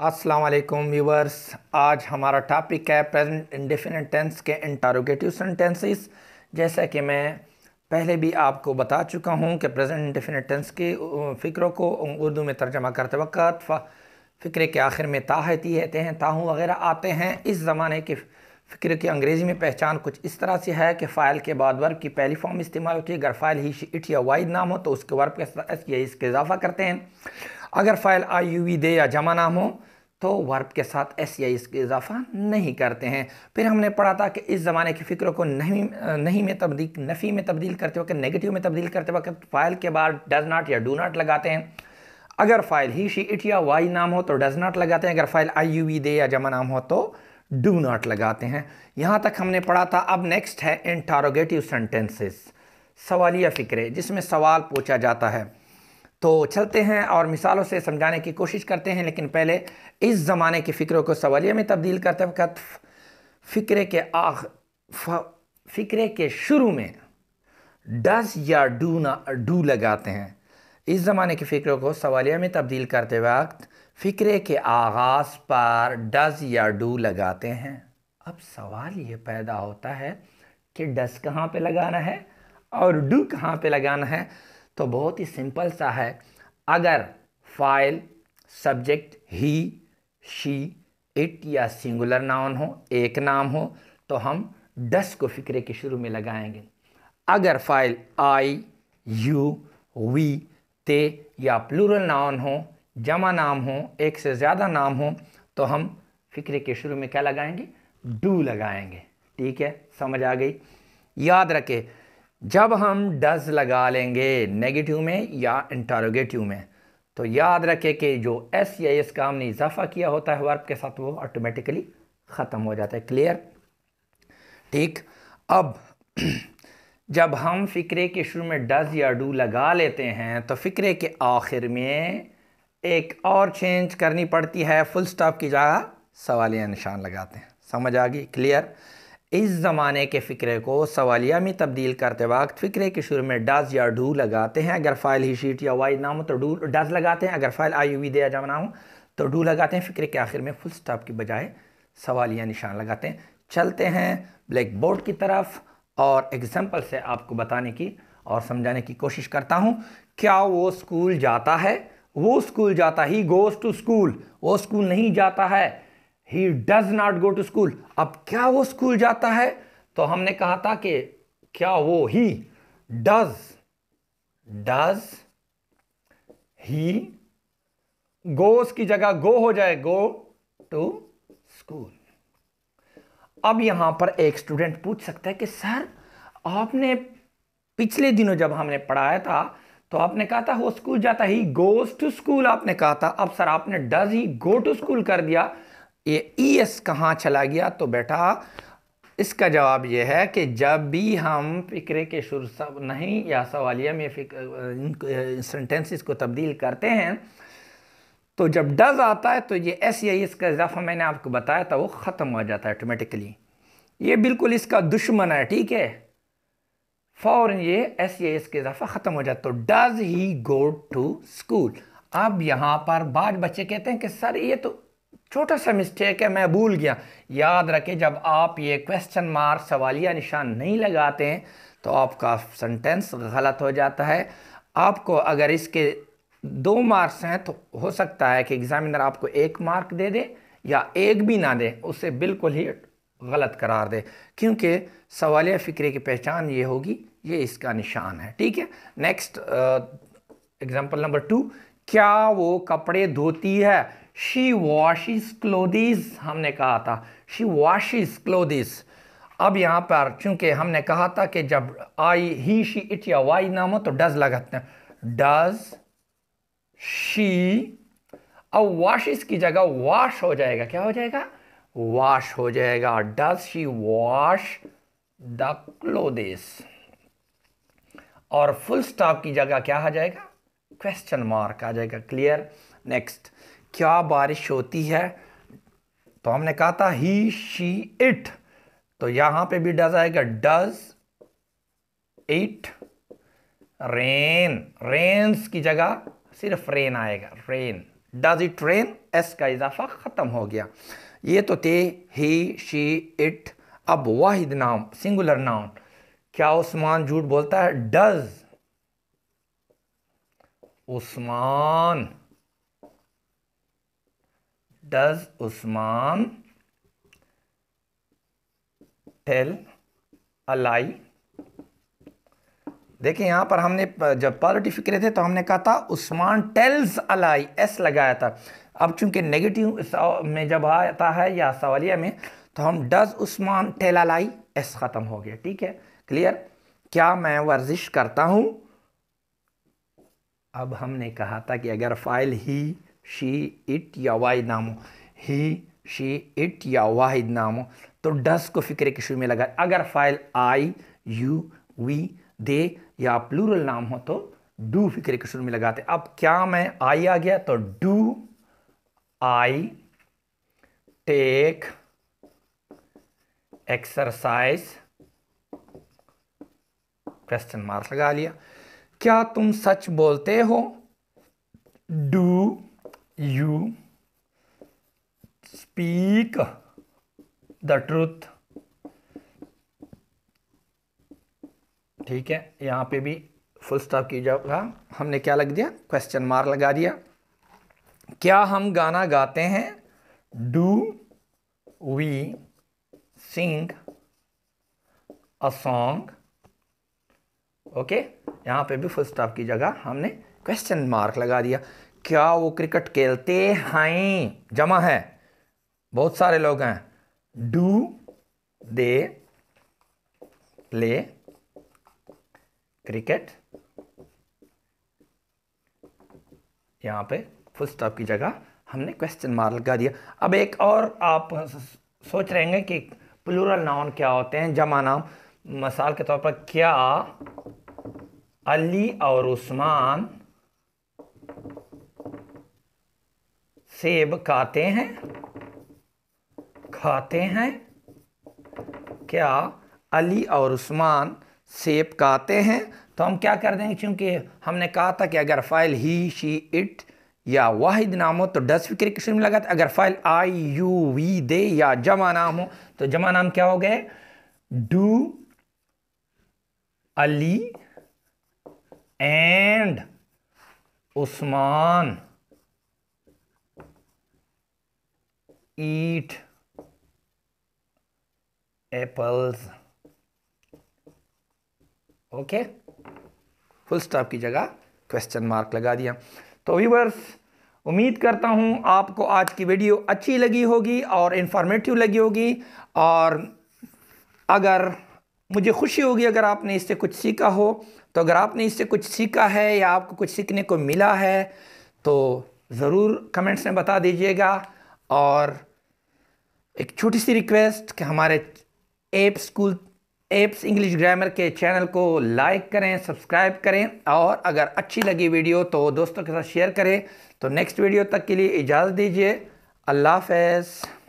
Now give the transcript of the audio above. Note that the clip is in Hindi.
अस्सलाम वालेकुम व्यूवर्स आज हमारा टॉपिक है प्रेजेंट इंडिफिनिट टेंस के इंटारोगेटिव सेंटेंसेस जैसा कि मैं पहले भी आपको बता चुका हूँ कि प्रेजेंट इंडिफिनिट टेंस के फ़िक्रों को उर्दू में तर्जमा करते वक्त फ़िक्रे के आखिर में ताहती रहते हैं ताहूँ वगैरह आते हैं इस ज़माने के फ़िक्र की अंग्रेज़ी में पहचान कुछ इस तरह से है कि फ़ाइल के बाद वर्ब की पहली फॉर्म इस्तेमाल होती है अगर फ़ाइल ही इट या वाइड नाम हो तो उसके वर्ब के इसके इजाफा करते हैं अगर फाइल आई यू वी दे या जमा नाम हो तो वर्ब के साथ एस या e इसके इजाफा नहीं करते हैं फिर हमने पढ़ा था कि इस ज़माने की फ़िक्रों को नहीं नहीं में तब्दील नफ़ी में तब्दील करते वक्त नेगेटिव में तब्दील करते वक्त फ़ाइल के बाद डज नाट या डू नाट लगाते हैं अगर फ़ाइल ही शी इट या वाई नाम हो तो डज नाट लगाते हैं अगर फ़ाइल I you we e they या जमा नाम हो तो डू नाट लगाते हैं यहाँ तक हमने पढ़ा था अब नेक्स्ट है इंटारोगेटिव सेंटेंसेस सवालिया फ़िक्रे जिसमें सवाल पूछा जाता है तो चलते हैं और मिसालों से समझाने की कोशिश करते हैं लेकिन पहले इस ज़माने के फ़िक्रों को सवालिया में तब्दील करते वक्त फ़िक्रे के आख फ़िक्रे के शुरू में डस या डू ना डू लगाते हैं इस ज़माने के फ़िक्रों को सवालिया में तब्दील करते वक्त फ़िक्रे के आगाज़ पर डस या डू लगाते हैं अब सवाल ये पैदा होता है कि डस कहाँ पे लगाना है और डू कहाँ पे लगाना है तो बहुत ही सिंपल सा है अगर फाइल सब्जेक्ट ही शी इट या सिंगुलर नाउन हो एक नाम हो तो हम डस को फिक्रे के शुरू में लगाएंगे अगर फाइल आई यू वी ते या प्लूरल नाउन हो जमा नाम हो एक से ज़्यादा नाम हो तो हम फिक्रे के शुरू में क्या लगाएंगे डू लगाएंगे ठीक है समझ आ गई याद रखें जब हम डज लगा लेंगे नेगेटिव में या इंटारोगेटिव में तो याद रखें कि जो एस या एस का हमने इजाफा किया होता है वर्ब के साथ वो ऑटोमेटिकली ख़त्म हो जाता है क्लियर ठीक अब जब हम फ़िक्रे के शुरू में डज या डू लगा लेते हैं तो फ़िक्रे के आखिर में एक और चेंज करनी पड़ती है फुल स्टॉप की जगह सवालिया निशान लगाते हैं समझ आ गई क्लियर इस ज़माने के फ़िक्रे को सवालिया में तब्दील करते वक्त फ़िक्रे के शुरू में डज या डू लगाते हैं अगर फ़ाइल ही शीट या वाइज ना हो तो डू डज लगाते हैं अगर फ़ाइल आई यू वी दिया जाना हो तो डू लगाते हैं फ़िक्रे के आखिर में फुल स्टॉप की बजाय सवालिया निशान लगाते हैं चलते हैं ब्लैक बोर्ड की तरफ और एग्ज़ाम्पल से आपको बताने की और समझाने की कोशिश करता हूँ क्या वो स्कूल जाता है वो स्कूल जाता ही गोज़ टू स्कूल वो स्कूल नहीं जाता है he does not go to school अब क्या वो स्कूल जाता है तो हमने कहा था कि क्या वो ही डज डज ही गोस की जगह गो हो जाए गो टू स्कूल अब यहां पर एक स्टूडेंट पूछ सकता है कि सर आपने पिछले दिनों जब हमने पढ़ाया था तो आपने कहा था वो स्कूल जाता ही गोस टू स्कूल आपने कहा था अब सर आपने does he go to school कर दिया ये ई e एस कहाँ चला गया तो बेटा इसका जवाब यह है कि जब भी हम फ़िक्रे के शुरू सब नहीं या सवालिया में सेंटेंसेस को तब्दील करते हैं तो जब डज आता है तो ये एस या इसका e इजाफा मैंने आपको बताया था वो ख़त्म हो जाता है ऑटोमेटिकली ये बिल्कुल इसका दुश्मन है ठीक है फ़ौर ये एस या इसका e इजाफा ख़त्म हो जाता तो does he go to school अब यहाँ पर बाद बच्चे कहते हैं कि सर ये तो छोटा सा मिस्टेक है मैं भूल गया याद रखें जब आप ये क्वेश्चन मार्क सवालिया निशान नहीं लगाते हैं तो आपका सेंटेंस गलत हो जाता है आपको अगर इसके दो मार्क्स हैं तो हो सकता है कि एग्ज़ामिनर आपको एक मार्क दे दे या एक भी ना दे उसे बिल्कुल ही गलत करार दे क्योंकि सवालिया फ़िक्रे की पहचान ये होगी ये इसका निशान है ठीक है नेक्स्ट एग्ज़ाम्पल नंबर टू क्या वो कपड़े धोती है शी वॉशिज क्लोदिस हमने कहा था शी वॉशिज क्लोदिस अब यहाँ पर चूंकि हमने कहा था कि जब आई ही शी इट या वाई नाम हो तो डज लगाते हैं डज शी अब वॉशिज की जगह वॉश हो जाएगा क्या हो जाएगा वॉश हो जाएगा does she wash the clothes और फुल स्टॉप की जगह क्या आ जाएगा क्वेश्चन मार्क आ जाएगा क्लियर नेक्स्ट क्या बारिश होती है तो हमने कहा था ही शी इट तो यहां पे भी डज आएगा डज इट रेन रेन्स की जगह सिर्फ रेन आएगा rain does it rain S का इजाफा ख़त्म हो गया ये तो थे ही शी इट अब वाहिद नाम सिंगुलर नाउन क्या उस्मान झूठ बोलता है does Usman does Usman tell a lie? देखिए यहाँ पर हमने जब पॉजिटिव फिक्रे थे तो हमने कहा था उस्मान टेल्स अलाई एस लगाया था अब चूंकि नेगेटिव में जब आता है या सवालिया में तो हम does Usman tell a lie S ख़त्म हो गया ठीक है क्लियर क्या मैं वर्जिश करता हूँ अब हमने कहा था कि अगर फाइल ही शी इट या वाहिद नाम हो ही शी इट या वाहिद नाम तो डस को फिक्र के शुरू में लगा अगर फाइल आई यू वी दे या प्लूरल नाम हो तो डू फिक्र के शुरू में लगाते अब क्या मैं आई आ गया तो do I take exercise question mark लगा लिया क्या तुम सच बोलते हो do you speak the truth ठीक है यहां पे भी फुल स्टॉप की जाएगा हमने क्या लग दिया क्वेश्चन मार्क लगा दिया क्या हम गाना गाते हैं do we sing a song okay यहां पे भी फुल स्टॉप की जगह हमने क्वेश्चन मार्क लगा दिया क्या वो क्रिकेट खेलते हैं जमा है बहुत सारे लोग हैं डू दे प्ले क्रिकेट यहां पे फुल स्टॉप की जगह हमने क्वेश्चन मार लगा दिया अब एक और आप सोच रहे हैं कि प्लूरल नाउन क्या होते हैं जमा नाम मिसाल के तौर पर क्या अली और उस्मान सेब खाते हैं खाते हैं क्या अली और उस्मान सेब खाते हैं तो हम क्या कर देंगे क्योंकि हमने कहा था कि अगर फाइल ही शी इट या वाहिद नाम हो तो डस फिक्र किस्म में लगा था अगर फाइल आई यू वी दे या जमा नाम हो तो जमा नाम क्या हो गए do Ali and Usman eat apples okay full stop की जगह क्वेश्चन मार्क लगा दिया तो viewers उम्मीद करता हूँ आपको आज की वीडियो अच्छी लगी होगी और इन्फॉर्मेटिव लगी होगी और अगर मुझे खुशी होगी अगर आपने इससे कुछ सीखा हो तो अगर आपने इससे कुछ सीखा है या आपको कुछ सीखने को मिला है तो ज़रूर कमेंट्स में बता दीजिएगा और एक छोटी सी रिक्वेस्ट कि हमारे app school apps English grammar के चैनल को लाइक करें सब्सक्राइब करें और अगर अच्छी लगी वीडियो तो दोस्तों के साथ शेयर करें तो नेक्स्ट वीडियो तक के लिए इजाज़त दीजिए अल्लाह हाफ